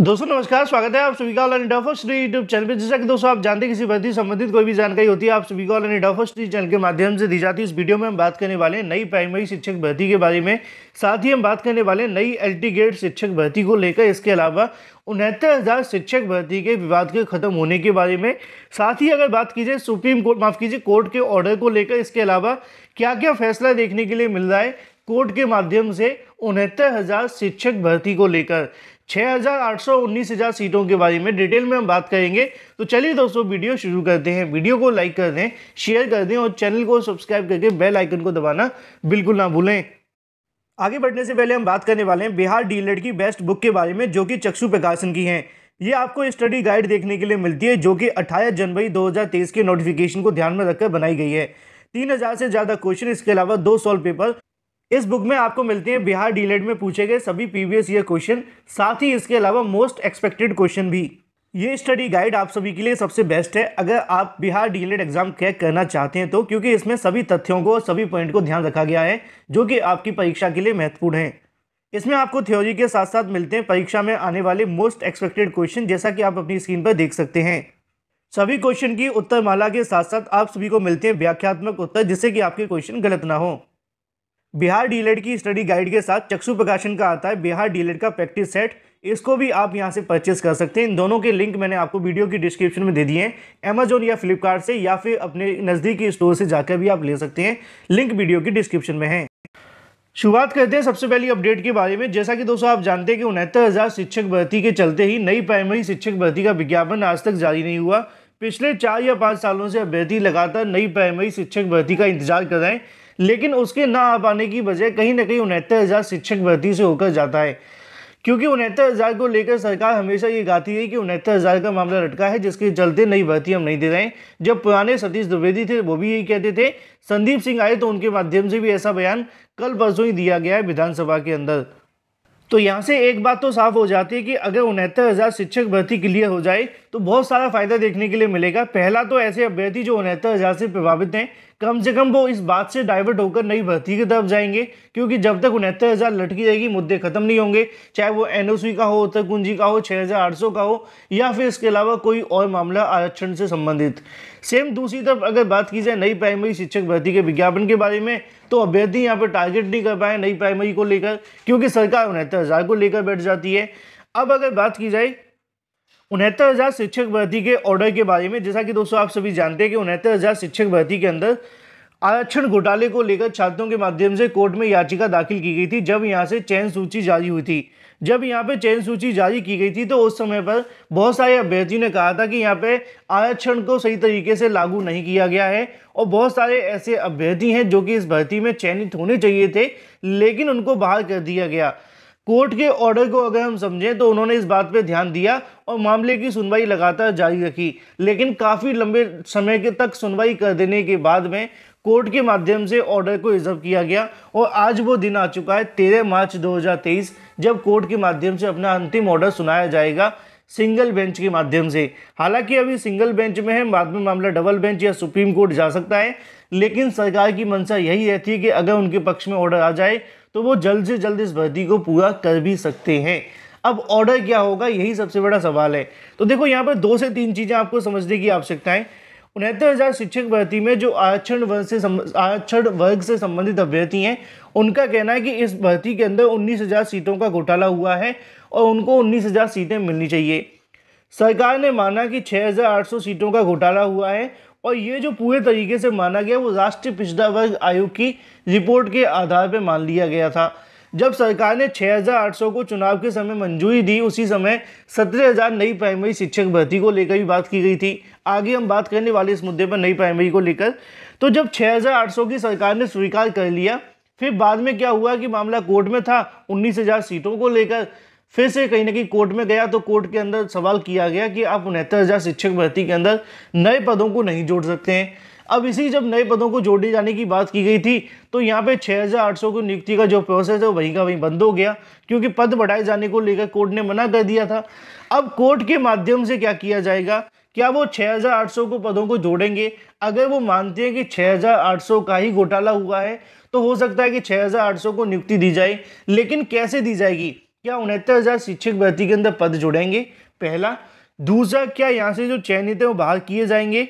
दोस्तों नमस्कार स्वागत है आप सभी का ऑनलाइन श्री यूट्यूब चैनल पर जैसा कि दोस्तों आप जानते हैं किसी भर्ती संबंधित कोई भी जानकारी होती है आप सभी का ऑनलाइन श्री चैनल के माध्यम से दी जाती है इस वीडियो में हम बात करने वाले हैं नई प्राइमरी शिक्षक भर्ती के बारे में साथ ही हम बात करने वाले हैं नई एल गेट शिक्षक भर्ती को लेकर इसके अलावा उनहत्तर हज़ार शिक्षक भर्ती के विवाद के खत्म होने के बारे में साथ ही अगर बात कीजिए सुप्रीम कोर्ट माफ़ कीजिए कोर्ट के ऑर्डर को लेकर इसके अलावा क्या क्या फैसला देखने के लिए मिल रहा है कोर्ट के माध्यम से उनहत्तर हज़ार शिक्षक भर्ती को लेकर छह हजार सीटों के बारे में डिटेल में हम बात करेंगे तो चलिए दोस्तों वीडियो शुरू करते हैं वीडियो को लाइक कर दें शेयर कर दें और चैनल को सब्सक्राइब करके बेल आइकन को दबाना बिल्कुल ना भूलें आगे बढ़ने से पहले हम बात करने वाले हैं बिहार डीलेट की बेस्ट बुक के बारे में जो कि चक्षु प्रकाशन की है ये आपको स्टडी गाइड देखने के लिए मिलती है जो कि 28 जनवरी 2023 के नोटिफिकेशन को ध्यान में रखकर बनाई गई है 3000 से ज़्यादा क्वेश्चन इसके अलावा दो सॉल्व पेपर इस बुक में आपको मिलते हैं बिहार डीलेट में पूछे गए सभी प्रीवियस ईयर क्वेश्चन साथ ही इसके अलावा मोस्ट एक्सपेक्टेड क्वेश्चन भी ये स्टडी गाइड आप सभी के लिए सबसे बेस्ट है अगर आप बिहार डीलेट एग्जाम क्रैक करना चाहते हैं तो क्योंकि इसमें सभी तथ्यों को सभी पॉइंट को ध्यान रखा गया है जो कि आपकी परीक्षा के लिए महत्वपूर्ण है इसमें आपको थ्योरी के साथ साथ मिलते हैं परीक्षा में आने वाले मोस्ट एक्सपेक्टेड क्वेश्चन जैसा कि आप अपनी स्क्रीन पर देख सकते हैं सभी क्वेश्चन की उत्तर माला के साथ साथ आप सभी को मिलते हैं व्याख्यात्मक उत्तर जिससे कि आपके क्वेश्चन गलत ना हो बिहार डीलेट की स्टडी गाइड के साथ चक्षु प्रकाशन का आता है बिहार डीलेट का प्रैक्टिस सेट इसको भी आप यहां से परचेस कर सकते हैं इन दोनों के लिंक मैंने आपको वीडियो की डिस्क्रिप्शन में दे दिए हैं अमेजोन या फ्लिपकार्ट से या फिर अपने नज़दीकी स्टोर से जाकर भी आप ले सकते हैं लिंक वीडियो की डिस्क्रिप्शन में है शुरुआत करते हैं सबसे पहली अपडेट के बारे में जैसा कि दोस्तों आप जानते हैं कि उनहत्तर हज़ार शिक्षक भर्ती के चलते ही नई प्राइमरी शिक्षक भर्ती का विज्ञापन आज तक जारी नहीं हुआ पिछले चार या पाँच सालों से अभ्यर्थी लगातार नई प्राइमरी शिक्षक भर्ती का इंतजार कर रहे हैं लेकिन उसके ना आ पाने की वजह कहीं ना कहीं उनहत्तर हज़ार शिक्षक भर्ती से होकर जाता है क्योंकि उनहत्तर हज़ार को लेकर सरकार हमेशा ये गाती है कि उनहत्तर हज़ार का मामला लटका है जिसके चलते नई भर्ती हम नहीं दे रहे हैं जब पुराने सतीश द्विवेदी थे वो भी यही कहते थे संदीप सिंह आए तो उनके माध्यम से भी ऐसा बयान कल परसों ही दिया गया है विधानसभा के अंदर तो यहाँ से एक बात तो साफ हो जाती है कि अगर उनहत्तर हज़ार शिक्षक भर्ती क्लियर हो जाए तो बहुत सारा फायदा देखने के लिए मिलेगा पहला तो ऐसे अभ्यर्थी जो उनहत्तर तो हज़ार से प्रभावित हैं कम से कम वो इस बात से डाइवर्ट होकर नई भर्ती की तरफ जाएंगे क्योंकि जब तक उनहत्तर तो हज़ार लटकी जाएगी मुद्दे खत्म नहीं होंगे चाहे वो एन का हो उत्तर कुंजी का हो सौ का हो या फिर इसके अलावा कोई और मामला आरक्षण से संबंधित सेम दूसरी तरफ अगर बात की जाए नई प्राइमरी शिक्षक भर्ती के विज्ञापन के बारे में तो अभ्यर्थी यहाँ पर टारगेट नहीं कर पाए नई प्राइमरी को लेकर क्योंकि सरकार उनहत्तर तो हज़ार को लेकर बैठ जाती है अब अगर बात की जाए उनहत्तर हज़ार शिक्षक भर्ती के ऑर्डर के बारे में जैसा कि दोस्तों आप सभी जानते हैं कि उनहत्तर हज़ार शिक्षक भर्ती के अंदर आरक्षण घोटाले को लेकर छात्रों के माध्यम से कोर्ट में याचिका दाखिल की गई थी जब यहाँ से चयन सूची जारी हुई थी जब यहाँ पे चयन सूची जारी की गई थी तो उस समय पर बहुत सारे अभ्यर्थियों ने कहा था कि यहाँ पे आरक्षण को सही तरीके से लागू नहीं किया गया है और बहुत सारे ऐसे अभ्यर्थी हैं जो कि इस भर्ती में चयनित होने चाहिए थे लेकिन उनको बाहर कर दिया गया कोर्ट के ऑर्डर को अगर हम समझें तो उन्होंने इस बात पर ध्यान दिया और मामले की सुनवाई लगातार जारी रखी लेकिन काफ़ी लंबे समय के तक सुनवाई कर देने के बाद में कोर्ट के माध्यम से ऑर्डर को रिजर्व किया गया और आज वो दिन आ चुका है तेरह मार्च 2023 जब कोर्ट के माध्यम से अपना अंतिम ऑर्डर सुनाया जाएगा सिंगल बेंच के माध्यम से हालांकि अभी सिंगल बेंच में है बाद में मामला डबल बेंच या सुप्रीम कोर्ट जा सकता है लेकिन सरकार की मंशा यही रहती है कि अगर उनके पक्ष में ऑर्डर आ जाए तो वो जल्द से जल्द इस भर्ती को पूरा कर भी सकते हैं अब ऑर्डर क्या होगा यही सबसे बड़ा सवाल है तो देखो यहाँ पर दो से तीन चीज़ें आपको समझने की आवश्यकता है उनहत्तर हज़ार शिक्षक भर्ती में जो आरक्षण वर्ग से आरक्षण वर्ग से संबंधित अभ्यर्थी हैं उनका कहना है कि इस भर्ती के अंदर उन्नीस हज़ार सीटों का घोटाला हुआ है और उनको उन्नीस हज़ार सीटें मिलनी चाहिए सरकार ने माना कि 6,800 सीटों का घोटाला हुआ है और ये जो पूरे तरीके से माना गया वो राष्ट्रीय पिछड़ा वर्ग आयोग की रिपोर्ट के आधार पर मान लिया गया था जब सरकार ने 6,800 को चुनाव के समय मंजूरी दी उसी समय 17,000 नई प्राइमरी शिक्षक भर्ती को लेकर भी बात की गई थी आगे हम बात करने वाले इस मुद्दे पर नई प्राइमरी को लेकर तो जब 6,800 की सरकार ने स्वीकार कर लिया फिर बाद में क्या हुआ कि मामला कोर्ट में था 19,000 सीटों को लेकर फिर से कहीं ना कहीं कोर्ट में गया तो कोर्ट के अंदर सवाल किया गया कि आप उनहत्तर हज़ार शिक्षक भर्ती के अंदर नए पदों को नहीं जोड़ सकते हैं अब इसी जब नए पदों को जोड़े जाने की बात की गई थी तो यहाँ पे 6,800 की नियुक्ति का जो प्रोसेस है वहीं का वहीं बंद हो गया क्योंकि पद बढ़ाए जाने को लेकर कोर्ट ने मना कर दिया था अब कोर्ट के माध्यम से क्या किया जाएगा क्या वो 6,800 को पदों को जोड़ेंगे अगर वो मानते हैं कि 6,800 का ही घोटाला हुआ है तो हो सकता है कि 6,800 को नियुक्ति दी जाए लेकिन कैसे दी जाएगी क्या उनहत्तर हज़ार शिक्षक भर्ती के अंदर पद जुड़ेंगे पहला दूसरा क्या यहाँ से जो चयनित है वो बाहर किए जाएंगे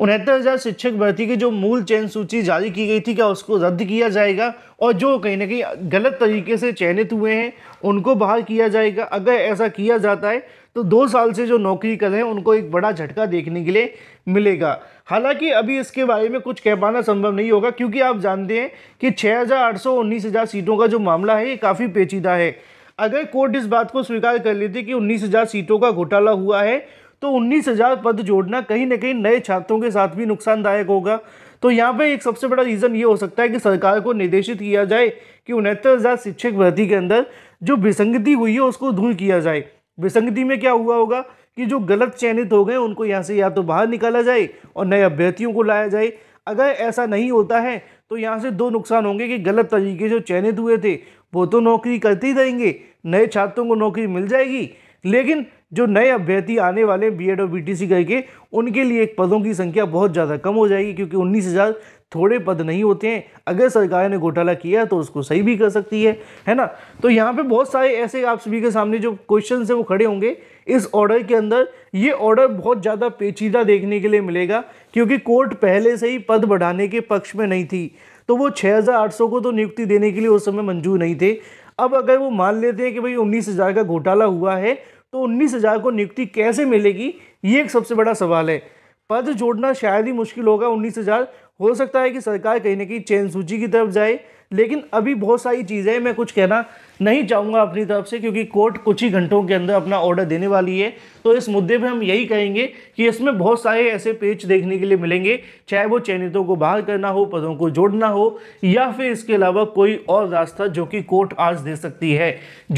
उनहत्तर हज़ार शिक्षक भर्ती की जो मूल चयन सूची जारी की गई थी क्या उसको रद्द किया जाएगा और जो कहीं ना कहीं गलत तरीके से चयनित हुए हैं उनको बाहर किया जाएगा अगर ऐसा किया जाता है तो दो साल से जो नौकरी कर रहे हैं उनको एक बड़ा झटका देखने के लिए मिलेगा हालांकि अभी इसके बारे में कुछ कह पाना संभव नहीं होगा क्योंकि आप जानते हैं कि छः हज़ार आठ सौ उन्नीस हज़ार सीटों का जो मामला है ये काफ़ी पेचीदा है अगर कोर्ट इस बात को स्वीकार कर लेती कि उन्नीस हज़ार सीटों का घोटाला हुआ है तो उन्नीस हज़ार पद जोड़ना कहीं ना कहीं नए छात्रों के साथ भी नुकसानदायक होगा तो यहाँ पे एक सबसे बड़ा रीज़न ये हो सकता है कि सरकार को निर्देशित किया जाए कि उनहत्तर हज़ार शिक्षक भर्ती के अंदर जो विसंगति हुई है उसको दूर किया जाए विसंगति में क्या हुआ होगा कि जो गलत चयनित हो गए उनको यहाँ से या तो बाहर निकाला जाए और नए अभ्यर्थियों को लाया जाए अगर ऐसा नहीं होता है तो यहाँ से दो नुकसान होंगे कि गलत तरीके से चयनित हुए थे वो तो नौकरी करते ही रहेंगे नए छात्रों को नौकरी मिल जाएगी लेकिन जो नए अभ्यर्थी आने वाले बी एड और बी टी सी करके उनके लिए एक पदों की संख्या बहुत ज़्यादा कम हो जाएगी क्योंकि उन्नीस हज़ार थोड़े पद नहीं होते हैं अगर सरकार ने घोटाला किया तो उसको सही भी कर सकती है है ना तो यहाँ पे बहुत सारे ऐसे आप सभी के सामने जो क्वेश्चन हैं वो खड़े होंगे इस ऑर्डर के अंदर ये ऑर्डर बहुत ज़्यादा पेचीदा देखने के लिए मिलेगा क्योंकि कोर्ट पहले से ही पद बढ़ाने के पक्ष में नहीं थी तो वो 6,800 को तो नियुक्ति देने के लिए उस समय मंजूर नहीं थे अब अगर वो मान लेते हैं कि भाई उन्नीस हज़ार का घोटाला हुआ है तो उन्नीस हज़ार को नियुक्ति कैसे मिलेगी ये एक सबसे बड़ा सवाल है पद जोड़ना शायद ही मुश्किल होगा उन्नीस हज़ार हो सकता है कि सरकार कहीं ना कहीं चयन सूची की तरफ जाए लेकिन अभी बहुत सारी चीज़ें मैं कुछ कहना नहीं चाहूंगा अपनी तरफ से क्योंकि कोर्ट कुछ ही घंटों के अंदर अपना ऑर्डर देने वाली है तो इस मुद्दे पे हम यही कहेंगे कि इसमें बहुत सारे ऐसे पेज देखने के लिए मिलेंगे चाहे वो चयनितों को बाहर करना हो पदों को जोड़ना हो या फिर इसके अलावा कोई और रास्ता जो कि कोर्ट आज दे सकती है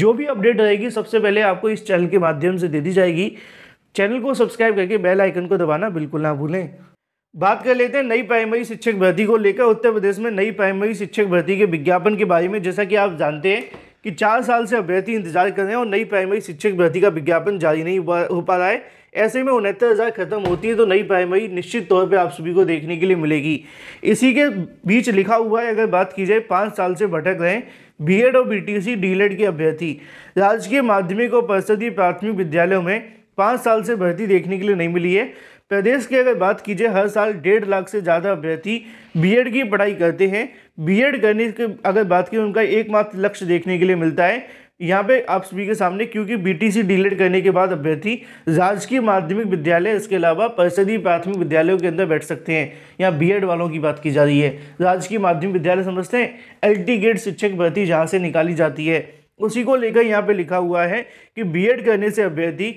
जो भी अपडेट रहेगी सबसे पहले आपको इस चैनल के माध्यम से दे दी जाएगी चैनल को सब्सक्राइब करके बेल आइकन को दबाना बिल्कुल ना भूलें बात कर लेते हैं नई प्राइमरी शिक्षक भर्ती को लेकर उत्तर प्रदेश में नई प्राइमरी शिक्षक भर्ती के विज्ञापन के बारे में जैसा कि आप जानते हैं कि चार साल से अभ्यर्थी इंतजार कर रहे हैं और नई प्राइमरी शिक्षक भर्ती का विज्ञापन जारी नहीं हो पा रहा है ऐसे में उनहत्तर हज़ार खत्म होती है तो नई प्राइमरी निश्चित तौर पे आप सभी को देखने के लिए मिलेगी इसी के बीच लिखा हुआ है अगर बात की जाए पाँच साल से भटक रहे हैं बीएड और बीटीसी डीलेड e के अभ्यर्थी राजकीय माध्यमिक और परिषदीय प्राथमिक विद्यालयों में पाँच साल से भर्ती देखने के लिए नहीं मिली है प्रदेश की अगर बात कीजिए हर साल डेढ़ लाख से ज़्यादा अभ्यर्थी बीएड की पढ़ाई करते हैं बीएड करने के अगर बात की उनका एकमात्र लक्ष्य देखने के लिए मिलता है यहाँ पे आप सभी के सामने क्योंकि बीटीसी डीलेट e करने के बाद अभ्यर्थी राजकीय माध्यमिक विद्यालय इसके अलावा परिषदीय प्राथमिक विद्यालयों के अंदर बैठ सकते हैं यहाँ बीएड वालों की बात की जा रही है राजकीय माध्यमिक विद्यालय समझते हैं एल गेट शिक्षक भर्ती जहाँ से निकाली जाती है उसी को लेकर यहाँ पर लिखा हुआ है कि बी करने से अभ्यर्थी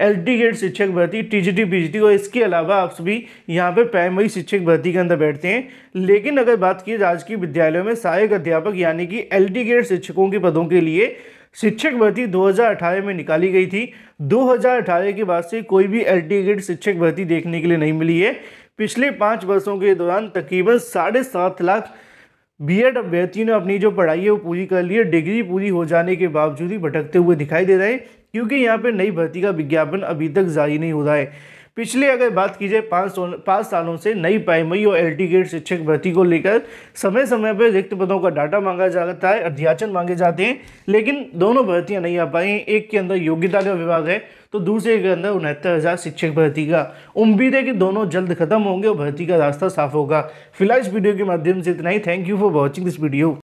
एल टी गेट शिक्षक भर्ती T G T P G T और इसके अलावा आप सभी यहाँ पे प्राइमरी शिक्षक भर्ती के अंदर बैठते हैं लेकिन अगर बात की राजकीय विद्यालयों में सहायक अध्यापक यानी कि एल टी गेट शिक्षकों के पदों के लिए शिक्षक भर्ती 2018 में निकाली गई थी 2018 के बाद से कोई भी एल टी ग्रेड शिक्षक भर्ती देखने के लिए नहीं मिली है पिछले पाँच वर्षों के दौरान तकरीबन साढ़े सात लाख बी एड अभ्यर्थियों ने अपनी जो पढ़ाई है वो पूरी कर ली है डिग्री पूरी हो जाने के बावजूद ही भटकते हुए दिखाई दे रहे हैं क्योंकि यहाँ पर नई भर्ती का विज्ञापन अभी तक जारी नहीं हो रहा है पिछले अगर बात की जाए पाँच पाँच सालों से नई प्राइमरी और एल ग्रेड शिक्षक भर्ती को लेकर समय समय पर रिक्त पदों का डाटा मांगा जाता है अध्याचन मांगे जाते हैं लेकिन दोनों भर्तियां नहीं आ पाई हैं एक के अंदर योग्यता का विभाग है तो दूसरे के अंदर उनहत्तर हज़ार शिक्षक भर्ती का उम्मीद है कि दोनों जल्द खत्म होंगे और भर्ती का रास्ता साफ होगा फिलहाल इस वीडियो के माध्यम से इतना ही thank you for watching this video